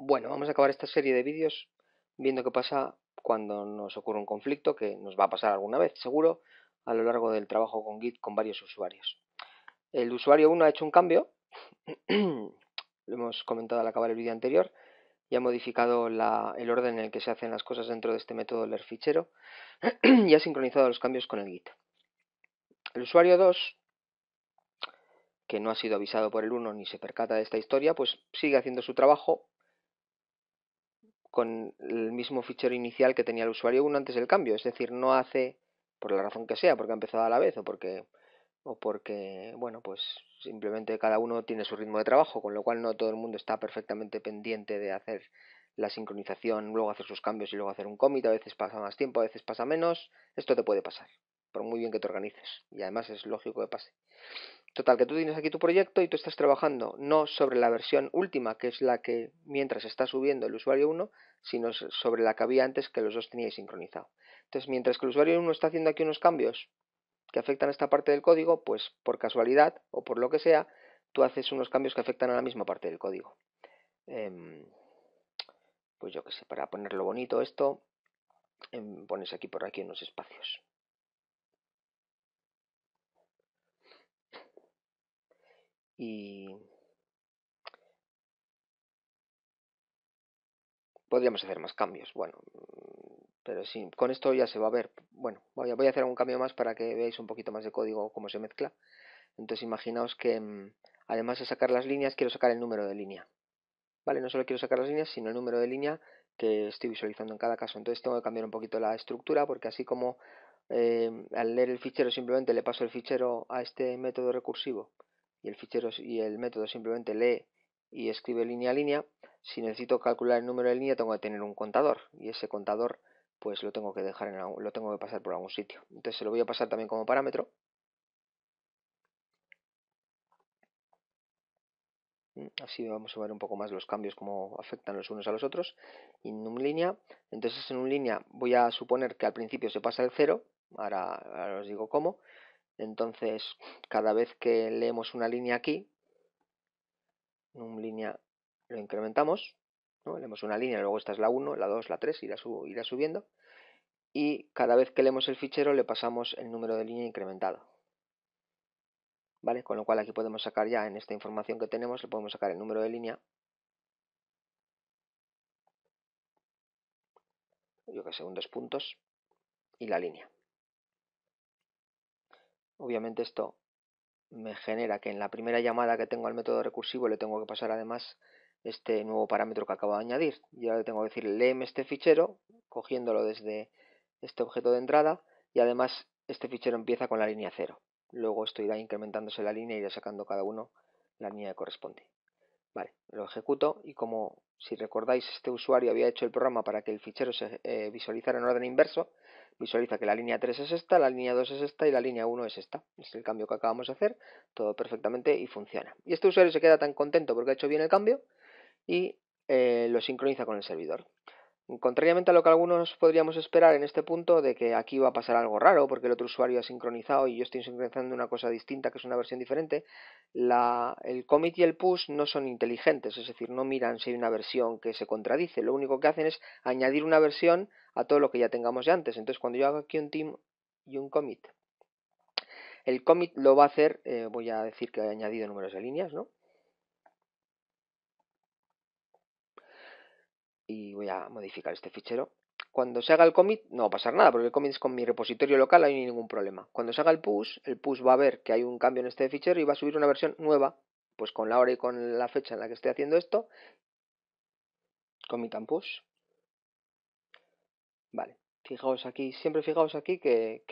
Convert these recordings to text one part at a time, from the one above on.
Bueno, vamos a acabar esta serie de vídeos viendo qué pasa cuando nos ocurre un conflicto, que nos va a pasar alguna vez, seguro, a lo largo del trabajo con Git con varios usuarios. El usuario 1 ha hecho un cambio, lo hemos comentado al acabar el vídeo anterior, y ha modificado el orden en el que se hacen las cosas dentro de este método leer fichero y ha sincronizado los cambios con el Git. El usuario 2, que no ha sido avisado por el 1 ni se percata de esta historia, pues sigue haciendo su trabajo con el mismo fichero inicial que tenía el usuario uno antes del cambio. Es decir, no hace, por la razón que sea, porque ha empezado a la vez o porque, o porque, bueno, pues simplemente cada uno tiene su ritmo de trabajo, con lo cual no todo el mundo está perfectamente pendiente de hacer la sincronización, luego hacer sus cambios y luego hacer un commit. A veces pasa más tiempo, a veces pasa menos. Esto te puede pasar por muy bien que te organices. Y además es lógico que pase. Total, que tú tienes aquí tu proyecto y tú estás trabajando no sobre la versión última, que es la que mientras está subiendo el usuario 1, sino sobre la que había antes que los dos teníais sincronizado. Entonces, mientras que el usuario 1 está haciendo aquí unos cambios que afectan a esta parte del código, pues por casualidad o por lo que sea, tú haces unos cambios que afectan a la misma parte del código. Em, pues yo que sé, para ponerlo bonito esto, em, pones aquí por aquí unos espacios. y podríamos hacer más cambios, bueno, pero sí, con esto ya se va a ver, bueno, voy a, hacer algún cambio más para que veáis un poquito más de código cómo se mezcla, entonces imaginaos que mm, además de sacar las líneas quiero sacar el número de línea, ¿vale? No solo quiero sacar las líneas, sino el número de línea que estoy visualizando en cada caso, entonces tengo que cambiar un poquito la estructura porque así como eh, al leer el fichero simplemente le paso el fichero a este método recursivo y el fichero y el método simplemente lee y escribe línea a línea, si necesito calcular el número de línea tengo que tener un contador y ese contador pues lo tengo que dejar en lo tengo que pasar por algún sitio. Entonces se lo voy a pasar también como parámetro. Mm, así vamos a ver un poco más los cambios, cómo afectan los unos a los otros. en un línea, entonces en un línea voy a suponer que al principio se pasa el 0, ahora, ahora os digo cómo, entonces, cada vez que leemos una línea aquí, una línea lo incrementamos, ¿no? leemos una línea, luego esta es la 1, la 2, la 3, irá, subiendo, y cada vez que leemos el fichero le pasamos el número de línea incrementado. ¿Vale? Con lo cual aquí podemos sacar ya en esta información que tenemos, le podemos sacar el número de línea. Yo que sé, un dos puntos y la línea. Obviamente esto me genera que en la primera llamada que tengo al método recursivo le tengo que pasar además este nuevo parámetro que acabo de añadir. Y ahora le tengo que decir léeme este fichero, cogiéndolo desde este objeto de entrada, y además este fichero empieza con la línea 0. Luego esto irá incrementándose la línea y irá sacando cada uno la línea que corresponde. Vale, lo ejecuto y como si recordáis este usuario había hecho el programa para que el fichero se eh, visualizara en orden inverso, visualiza que la línea 3 es esta, la línea 2 es esta y la línea 1 es esta. Es el cambio que acabamos de hacer, todo perfectamente y funciona. Y este usuario se queda tan contento porque ha hecho bien el cambio y eh, lo sincroniza con el servidor. Contrariamente a lo que algunos podríamos esperar en este punto de que aquí va a pasar algo raro porque el otro usuario ha sincronizado y yo estoy sincronizando una cosa distinta que es una versión diferente, la, el commit y el push no son inteligentes, es decir, no miran si hay una versión que se contradice, lo único que hacen es añadir una versión a todo lo que ya tengamos de antes. Entonces, cuando yo haga aquí un team y un commit, el commit lo va a hacer, eh, voy a decir que he añadido números de líneas, ¿no? Y voy a modificar este fichero. Cuando se haga el commit no va a pasar nada, porque el commit es con mi repositorio local, no hay ningún problema. Cuando se haga el push, el push va a ver que hay un cambio en este fichero y va a subir una versión nueva, pues con la hora y con la fecha en la que estoy haciendo esto. Commit and push. Vale, fijaos aquí, siempre fijaos aquí que,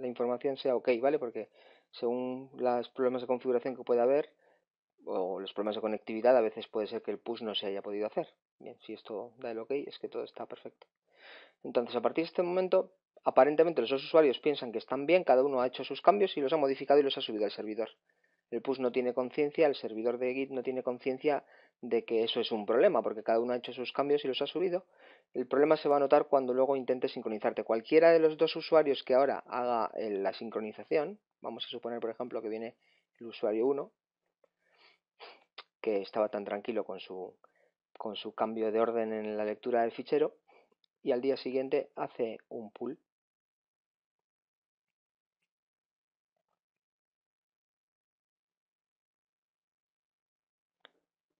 la información sea ok, ¿vale? Porque según los problemas de configuración que pueda haber o los problemas de conectividad, a veces puede ser que el push no se haya podido hacer. Bien, si esto da el ok, es que todo está perfecto. Entonces, a partir de este momento, aparentemente los dos usuarios piensan que están bien, cada uno ha hecho sus cambios y los ha modificado y los ha subido al servidor. El push no tiene conciencia, el servidor de Git no tiene conciencia de que eso es un problema, porque cada uno ha hecho sus cambios y los ha subido. El problema se va a notar cuando luego intente sincronizarte. Cualquiera de los dos usuarios que ahora haga eh, la sincronización, vamos a suponer por ejemplo que viene el usuario 1, que estaba tan tranquilo con su, con su cambio de orden en la lectura del fichero, y al día siguiente hace un pull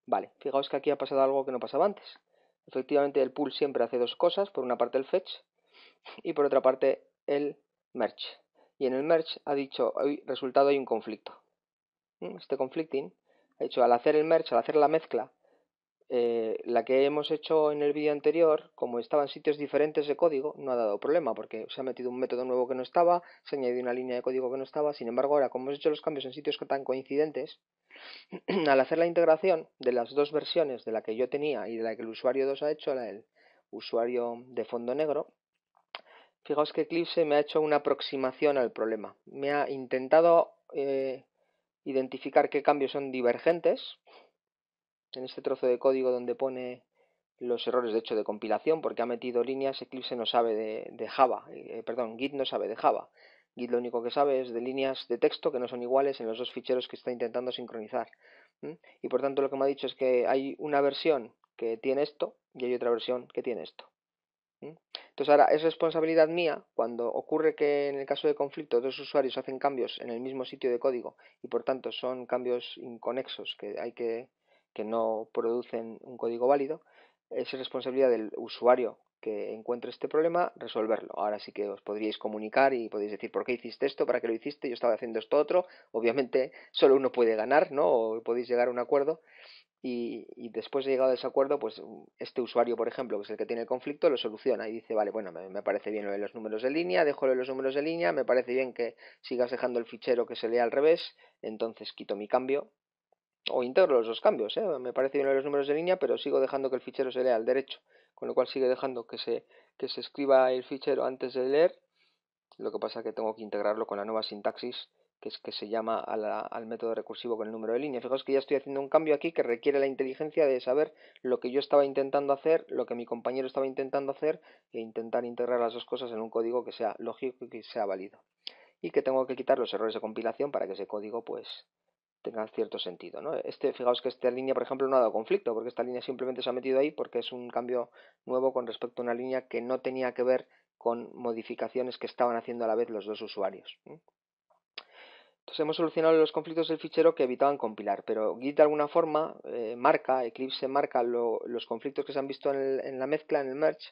Vale, fijaos que aquí ha pasado algo que no pasaba antes. Efectivamente, el pool siempre hace dos cosas. Por una parte el fetch y por otra parte el merge. Y en el merge ha dicho, hoy resultado hay un conflicto. Mm, este conflicting ha dicho, al hacer el merge, al hacer la mezcla eh, la que hemos hecho en el vídeo anterior, como estaban en sitios diferentes de código, no ha dado problema porque se ha metido un método nuevo que no estaba, se ha añadido una línea de código que no estaba. Sin embargo, ahora como hemos hecho los cambios en sitios que tan coincidentes, al hacer la integración de las dos versiones, de la que yo tenía y de la que el usuario 2 ha hecho, la del usuario de fondo negro, fijaos que Eclipse me ha hecho una aproximación al problema. Me ha intentado eh, identificar qué cambios son divergentes en este trozo de código donde pone los errores de hecho de compilación porque ha metido líneas, Eclipse no sabe de, Java, eh, eh, perdón, Git no sabe de Java. Git lo único que sabe es de líneas de texto que no son iguales en los dos ficheros que está intentando sincronizar. Y por tanto lo que me ha dicho es que hay una versión que tiene esto y hay otra versión que tiene esto. Entonces ahora es responsabilidad mía cuando ocurre que en el caso de conflicto dos usuarios hacen cambios en el mismo sitio de código y por tanto son cambios inconexos que hay que que no producen un código válido, es responsabilidad del usuario que encuentre este problema resolverlo. Ahora sí que os podríais comunicar y podéis decir por qué hiciste esto, para qué lo hiciste, yo estaba haciendo esto otro. Obviamente solo uno puede ganar, ¿no? O podéis llegar a un acuerdo. Y, después de llegar a ese acuerdo, pues mm, este usuario, por ejemplo, que es el que tiene el conflicto, lo soluciona y dice, vale, bueno, me, parece bien lo de los números de línea, dejo de los números de línea, me parece bien que sigas dejando el fichero que se lea al revés, entonces quito mi cambio o integro los dos cambios, ¿eh? me parece bien los números de línea, pero sigo dejando que el fichero se lea al derecho, con lo cual sigue dejando que se, que se escriba el fichero antes de leer, lo que pasa que tengo que integrarlo con la nueva sintaxis que es que se llama al método recursivo con el número de línea. Fijaos que ya estoy haciendo un cambio aquí que requiere la inteligencia de saber lo que yo estaba intentando hacer, lo que mi compañero estaba intentando hacer e intentar integrar las dos cosas en un código que sea lógico y que sea válido. Y que tengo que quitar los errores de compilación para que ese código pues Tenga cierto sentido. ¿no? Este, fijaos que esta línea, por ejemplo, no ha dado conflicto, porque esta línea simplemente se ha metido ahí porque es un cambio nuevo con respecto a una línea que no tenía que ver con modificaciones que estaban haciendo a la vez los dos usuarios. Entonces hemos solucionado los conflictos del fichero que evitaban compilar, pero Git de alguna forma eh, marca, Eclipse marca los conflictos que se han visto en la mezcla, en el merge,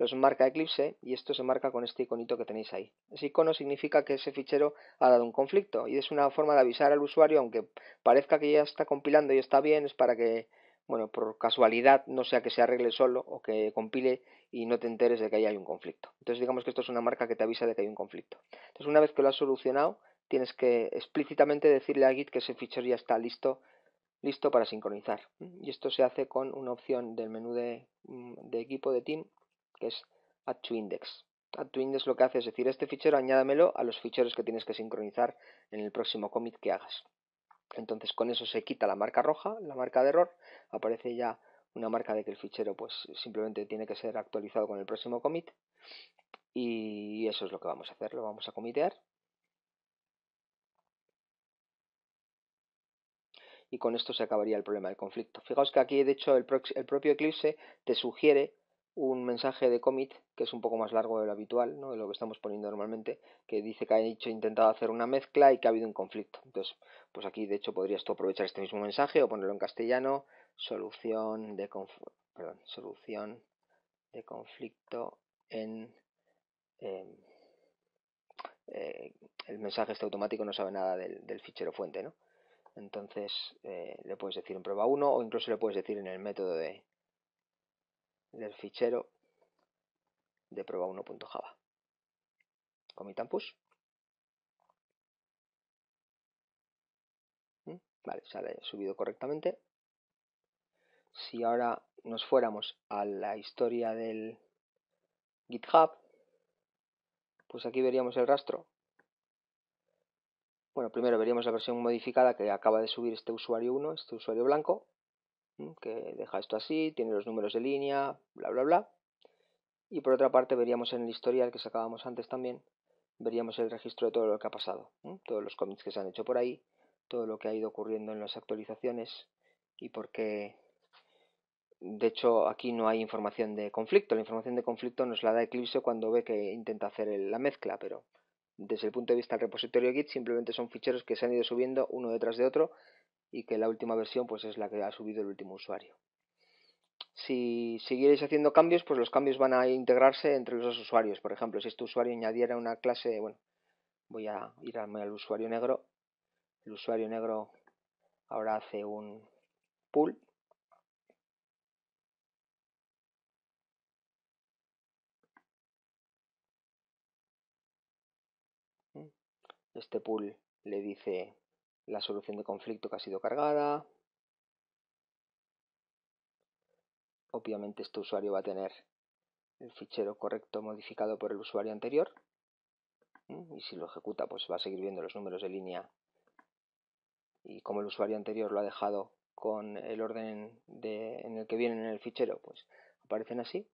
los marca Eclipse y esto se marca con este iconito que tenéis ahí. Ese icono significa que ese fichero ha dado un conflicto y es una forma de avisar al usuario, aunque parezca que ya está compilando y está bien, es para que, bueno, por casualidad no sea que se arregle solo o que compile y no te enteres de que ahí hay un conflicto. Entonces digamos que esto es una marca que te avisa de que hay un conflicto. Entonces una vez que lo has solucionado, tienes que explícitamente decirle a Git que ese fichero ya está listo listo para sincronizar. Y esto se hace con una opción del menú de mm, equipo de team que es add to index. Add to index lo que hace es decir, este fichero añádamelo a los ficheros que tienes que sincronizar en el próximo commit que hagas. Entonces con eso se quita la marca roja, la marca de error, aparece ya una marca de que el fichero pues simplemente tiene que ser actualizado con el próximo commit y eso es lo que vamos a hacer, lo vamos a comitear y con esto se acabaría el problema del conflicto. Fijaos que aquí de hecho el propio Eclipse te sugiere un mensaje de commit que es un poco más largo de lo habitual, ¿no? de lo que estamos poniendo normalmente, que dice que ha hecho, intentado hacer una mezcla y que ha habido un conflicto. Entonces, pues aquí de hecho podrías tú aprovechar este mismo mensaje o ponerlo en castellano, solución de, solución de conflicto en... Em, eh, el mensaje este automático no sabe nada del, fichero fuente, ¿no? Entonces eh, le puedes decir en prueba 1 o incluso le puedes decir en el método de, del fichero de prueba1.java. con mi push. Mm, vale, sale subido correctamente. Si ahora nos fuéramos a la historia del GitHub, pues aquí veríamos el rastro. Bueno, primero veríamos la versión modificada que acaba de subir este usuario 1, este usuario blanco que deja esto así, tiene los números de línea, bla, bla, bla. Y por otra parte veríamos en el historial que sacábamos antes también, veríamos el registro de todo lo que ha pasado, todos los commits que se han hecho por ahí, todo lo que ha ido ocurriendo en las actualizaciones y por qué... De hecho, aquí no hay información de conflicto. La información de conflicto nos la da Eclipse cuando ve que intenta hacer la mezcla, pero desde el punto de vista del repositorio Git simplemente son ficheros que se han ido subiendo uno detrás de otro y que la última versión pues es la que ha subido el último usuario. Si siguierais haciendo cambios, pues los cambios van a integrarse entre los dos usuarios. Por ejemplo, si este usuario añadiera una clase, bueno, voy a ir al usuario negro. El usuario negro ahora hace un pull mm. este pool le dice la solución de conflicto que ha sido cargada. Obviamente este usuario va a tener el fichero correcto modificado por el usuario anterior. Y si lo ejecuta, pues va a seguir viendo los números de línea. Y como el usuario anterior lo ha dejado con el orden en el que vienen en el fichero, pues aparecen así.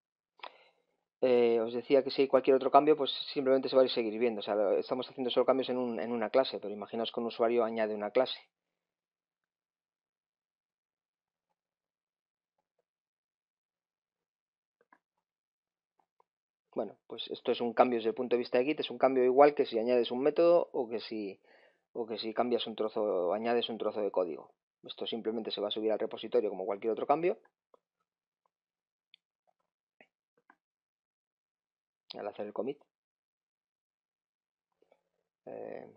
Eh, os decía que si hay cualquier otro cambio, pues simplemente se va a seguir viendo. O sea, estamos haciendo solo cambios en, un, en una clase, pero imaginaos que un usuario añade una clase. Bueno, pues esto es un cambio desde el punto de vista de Git, es un cambio igual que si añades un método o que si, o que si cambias un trozo o añades un trozo de código. Esto simplemente se va a subir al repositorio como cualquier otro cambio al hacer el commit. Os eh,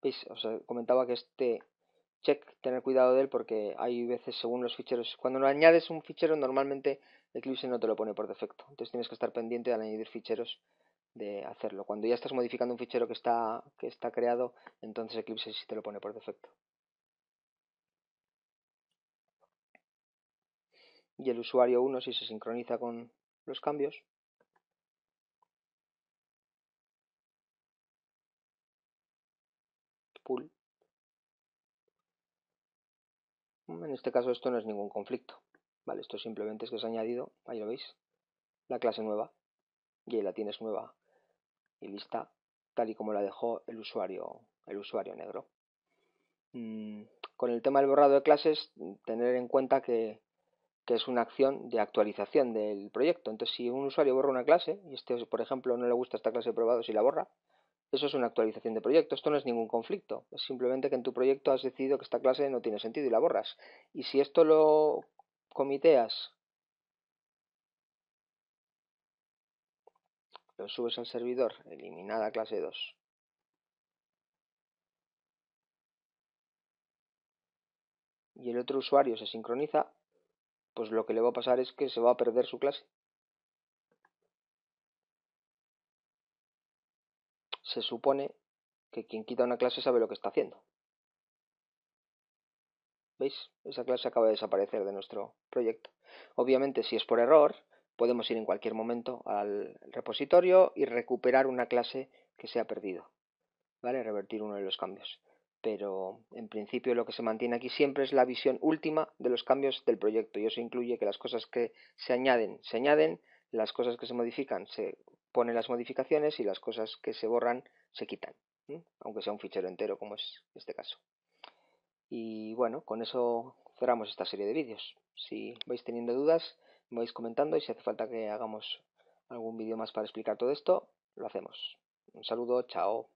pues, comentaba que este check, tener cuidado de él porque hay veces según los ficheros. Cuando lo añades un fichero, normalmente Eclipse no te lo pone por defecto. Entonces tienes que estar pendiente al añadir ficheros de hacerlo. Cuando ya estás modificando un fichero que está, que está creado, entonces Eclipse sí te lo pone por defecto. y el usuario 1 si se sincroniza con los cambios. Pull. En este caso esto no es ningún conflicto. Vale, esto simplemente es que se ha añadido, ahí lo veis, la clase nueva. Y ahí la tienes nueva y lista, tal y como la dejó el usuario, el usuario negro. Mm, con el tema del borrado de clases, tener en cuenta que que es una acción de actualización del proyecto. Entonces, si un usuario borra una clase, y este, por ejemplo, no le gusta esta clase de probados y la borra, eso es una actualización de proyecto, esto no es ningún conflicto, es simplemente que en tu proyecto has decidido que esta clase no tiene sentido y la borras. Y si esto lo comiteas, lo subes al servidor, eliminada clase 2. Y el otro usuario se sincroniza pues lo que le va a pasar es que se va a perder su clase. Se supone que quien quita una clase sabe lo que está haciendo. ¿Veis? Esa clase acaba de desaparecer de nuestro proyecto. Obviamente, si es por error, podemos ir en cualquier momento al repositorio y recuperar una clase que se ha perdido. ¿Vale? Revertir uno de los cambios pero en principio lo que se mantiene aquí siempre es la visión última de los cambios del proyecto y eso incluye que las cosas que se añaden se añaden, las cosas que se modifican se ponen las modificaciones y las cosas que se borran se quitan, aunque sea un fichero entero como es este caso. Y bueno, con eso cerramos esta serie de vídeos. Si vais teniendo dudas, me vais comentando y si hace falta que hagamos algún vídeo más para explicar todo esto, lo hacemos. Un saludo, chao.